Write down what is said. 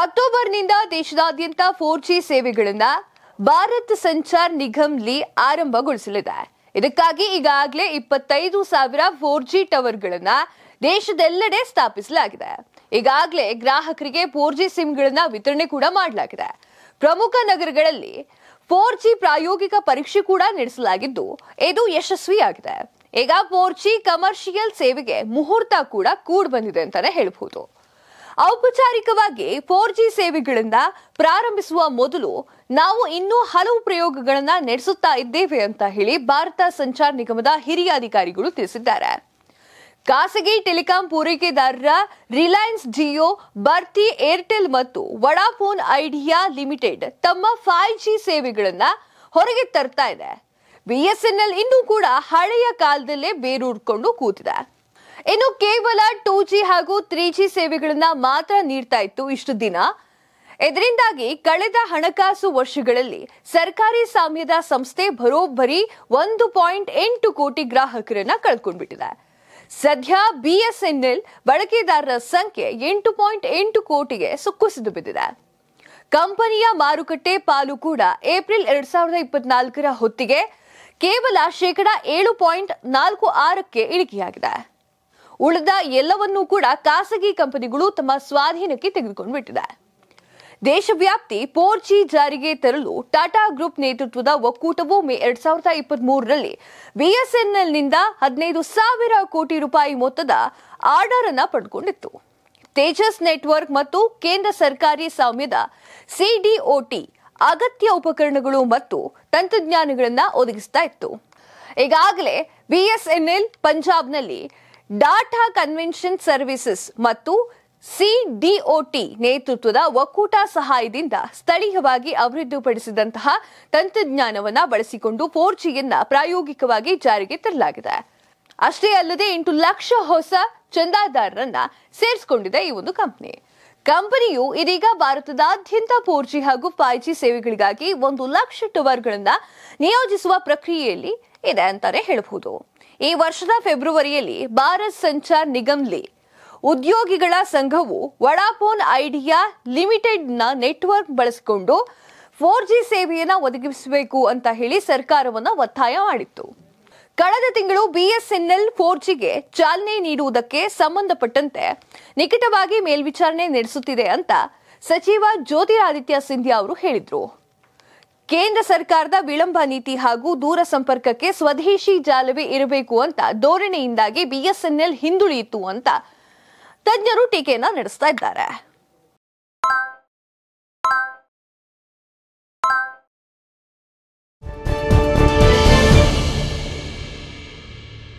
ಅಕ್ಟೋಬರ್ನಿಂದ ದೇಶದಾದ್ಯಂತ four G ಸೇವೆಗಳನ್ನ ಭಾರತ್ ಸಂಚಾರ್ ಲಿ ಆರಂಭಗೊಳಿಸಲಿದೆ ಇದಕ್ಕಾಗಿ ಈಗಾಗಲೇ ಇಪ್ಪತ್ತೈದು ಸಾವಿರ ಫೋರ್ ಜಿ ಟವರ್ಗಳನ್ನ ದೇಶದೆಲ್ಲೆಡೆ ಸ್ಥಾಪಿಸಲಾಗಿದೆ ಈಗಾಗಲೇ ಗ್ರಾಹಕರಿಗೆ ಫೋರ್ ಜಿ ಸಿಮ್ಗಳನ್ನ ವಿತರಣೆ ಕೂಡ ಮಾಡಲಾಗಿದೆ ಪ್ರಮುಖ ನಗರಗಳಲ್ಲಿ ಫೋರ್ ಜಿ ಪ್ರಾಯೋಗಿಕ ಪರೀಕ್ಷೆ ಕೂಡ ನಡೆಸಲಾಗಿದ್ದು ಇದು ಯಶಸ್ವಿಯಾಗಿದೆ ಈಗ ಫೋರ್ ಜಿ ಕಮರ್ಷಿಯಲ್ ಸೇವೆಗೆ ಮುಹೂರ್ತ ಕೂಡ ಕೂಡ್ ಬಂದಿದೆ ಅಂತಾನೆ ಹೇಳಬಹುದು ಔಪಚಾರಿಕವಾಗಿ ಫೋರ್ ಜಿ ಸೇವೆಗಳಿಂದ ಪ್ರಾರಂಭಿಸುವ ಮೊದಲು ನಾವು ಇನ್ನೂ ಹಲವು ಪ್ರಯೋಗಗಳನ್ನು ನಡೆಸುತ್ತಾ ಇದ್ದೇವೆ ಅಂತ ಹೇಳಿ ಭಾರತ ಸಂಚಾರ್ ನಿಗಮದ ಹಿರಿಯ ಅಧಿಕಾರಿಗಳು ತಿಳಿಸಿದ್ದಾರೆ ಖಾಸಗಿ ಟೆಲಿಕಾಂ ಪೂರೈಕೆದಾರರ ರಿಲಯನ್ಸ್ ಜಿಯೋ ಬರ್ತಿ ಏರ್ಟೆಲ್ ಮತ್ತು ವಡಾಫೋನ್ ಐಡಿಯಾ ಲಿಮಿಟೆಡ್ ತಮ್ಮ ಫೈವ್ ಜಿ ಸೇವೆಗಳನ್ನು ಹೊರಗೆ ತರ್ತಾ ಇದೆ ಬಿಎಸ್ಎನ್ಎಲ್ ಇನ್ನೂ ಕೂಡ ಹಳೆಯ ಕಾಲದಲ್ಲೇ ಬೇರೂರ್ಕೊಂಡು ಕೂತಿದೆ ಇನ್ನು ಕೇವಲ ಟೂ ಜಿ ಹಾಗೂ ತ್ರೀ ಜಿ ಸೇವೆಗಳನ್ನ ಮಾತ್ರ ನೀಡ್ತಾ ಇತ್ತು ಇಷ್ಟು ದಿನ ಇದರಿಂದಾಗಿ ಕಳೆದ ಹಣಕಾಸು ವರ್ಷಗಳಲ್ಲಿ ಸರ್ಕಾರಿ ಸ್ವಾಮ್ಯದ ಸಂಸ್ಥೆ ಬರೋಬ್ಬರಿ ಒಂದು ಪಾಯಿಂಟ್ ಎಂಟು ಕೋಟಿ ಗ್ರಾಹಕರನ್ನ ಕಳ್ಕೊಂಡ್ಬಿಟ್ಟಿದೆ ಸದ್ಯ ಬಿಎಸ್ಎನ್ಎಲ್ ಬಳಕೆದಾರರ ಸಂಖ್ಯೆ ಎಂಟು ಪಾಯಿಂಟ್ ಎಂಟು ಕೋಟಿಗೆ ಸುಕ್ಕುಸಿದು ಬಿದ್ದಿದೆ ಕಂಪನಿಯ ಮಾರುಕಟ್ಟೆ ಪಾಲು ಕೂಡ ಏಪ್ರಿಲ್ ಎರಡ್ ಸಾವಿರದ ಇಪ್ಪತ್ನಾಲ್ಕರ ಹೊತ್ತಿಗೆ ಕೇವಲ ಶೇಕಡಾ ಏಳು ಪಾಯಿಂಟ್ ನಾಲ್ಕು ಆರಕ್ಕೆ ಇಳಿಕೆಯಾಗಿದೆ ಉಳಿದ ಎಲ್ಲವನ್ನೂ ಕೂಡ ಖಾಸಗಿ ಕಂಪನಿಗಳು ತಮ್ಮ ಸ್ವಾಧೀನಕ್ಕೆ ತೆಗೆದುಕೊಂಡು ಬಿಟ್ಟಿದೆ ದೇಶವ್ಯಾಪ್ತಿ ಫೋರ್ ಜಿ ಜಾರಿಗೆ ತರಲು ಟಾಟಾ ಗ್ರೂಪ್ ನೇತೃತ್ವದ ಒಕ್ಕೂಟವು ಮೇ ಎರಡ್ ಸಾವಿರದ ಇಪ್ಪತ್ತ್ ಮೂರರಲ್ಲಿ ಬಿಎಸ್ಎನ್ಎಲ್ನಿಂದ ಹದಿನೈದು ಸಾವಿರ ಕೋಟಿ ರೂಪಾಯಿ ಮೊತ್ತದ ಆರ್ಡರ್ ಅನ್ನು ಪಡೆದುಕೊಂಡಿತ್ತು ತೇಜಸ್ ನೆಟ್ವರ್ಕ್ ಮತ್ತು ಕೇಂದ್ರ ಸರ್ಕಾರಿ ಸಾಮ್ಯದ ಸಿಡಿಒಟಿ ಅಗತ್ಯ ಉಪಕರಣಗಳು ಮತ್ತು ತಂತ್ರಜ್ಞಾನಗಳನ್ನು ಒದಗಿಸ್ತಾ ಇತ್ತು ಈಗಾಗಲೇ ಬಿಎಸ್ಎನ್ಎಲ್ ಪಂಜಾಬ್ನಲ್ಲಿ ಡಾಟಾ ಕನ್ವೆನ್ಷನ್ ಸರ್ವಿಸಸ್ ಮತ್ತು ಸಿಡಿಒಟಿ ನೇತೃತ್ವದ ಒಕ್ಕೂಟ ಸಹಾಯದಿಂದ ಸ್ಥಳೀಯವಾಗಿ ಅಭಿವೃದ್ಧಿಪಡಿಸಿದಂತಹ ತಂತ್ರಜ್ಞಾನವನ್ನು ಬಳಸಿಕೊಂಡು ಫೋರ್ ಜಿಯನ್ನ ಪ್ರಾಯೋಗಿಕವಾಗಿ ಜಾರಿಗೆ ತರಲಾಗಿದೆ ಅಷ್ಟೇ ಅಲ್ಲದೆ ಎಂಟು ಲಕ್ಷ ಹೊಸ ಚಂದಾದಾರರನ್ನ ಸೇರಿಸಿಕೊಂಡಿದೆ ಈ ಒಂದು ಕಂಪನಿ ಕಂಪನಿಯು ಇದೀಗ ಭಾರತದಾದ್ಯಂತ ಫೋರ್ ಜಿ ಹಾಗೂ ಫೈವ್ ಜಿ ಸೇವೆಗಳಿಗಾಗಿ ಒಂದು ಲಕ್ಷ ಟವರ್ಗಳನ್ನು ನಿಯೋಜಿಸುವ ಪ್ರಕ್ರಿಯೆಯಲ್ಲಿ ಇದೆ ಅಂತಾನೆ ಹೇಳಬಹುದು ಈ ವರ್ಷದ ಫೆಬ್ರವರಿಯಲ್ಲಿ ಭಾರತ್ ಸಂಚಾರ್ ನಿಗಮ್ಲಿ ಉದ್ಯೋಗಿಗಳ ಸಂಘವು ವಡಾಫೋನ್ ಐಡಿಯಾ ಲಿಮಿಟೆಡ್ನ ನೆಟ್ವರ್ಕ್ ಬಳಸಿಕೊಂಡು ಫೋರ್ ಜಿ ಸೇವೆಯನ್ನು ಒದಗಿಸಬೇಕು ಅಂತ ಹೇಳಿ ಸರ್ಕಾರವನ್ನು ಒತ್ತಾಯ ಮಾಡಿತ್ತು ಕಳೆದ ತಿಂಗಳು ಬಿಎಸ್ಎನ್ಎಲ್ ಫೋರ್ ಜಿಗೆ ಚಾಲನೆ ನೀಡುವುದಕ್ಕೆ ಸಂಬಂಧಪಟ್ಟಂತೆ ನಿಕಟವಾಗಿ ಮೇಲ್ವಿಚಾರಣೆ ನಡೆಸುತ್ತಿದೆ ಅಂತ ಸಚಿವ ಜ್ಯೋತಿರಾದಿತ್ಯ ಸಿಂಧ್ಯಾ ಅವರು ಹೇಳಿದರು ಕೇಂದ್ರ ಸರ್ಕಾರದ ವಿಳಂಬ ನೀತಿ ಹಾಗೂ ದೂರ ಸಂಪರ್ಕಕ್ಕೆ ಸ್ವದೇಶಿ ಜಾಲವೇ ಇರಬೇಕು ಅಂತ ಧೋರಣೆಯಿಂದಾಗಿ ಬಿಎಸ್ಎನ್ಎಲ್ ಹಿಂದುಳಿಯಿತು ಅಂತ ತಜ್ಞರು ಟೀಕೆಯನ್ನ ನಡೆಸ್ತಾ ಇದ್ದಾರೆ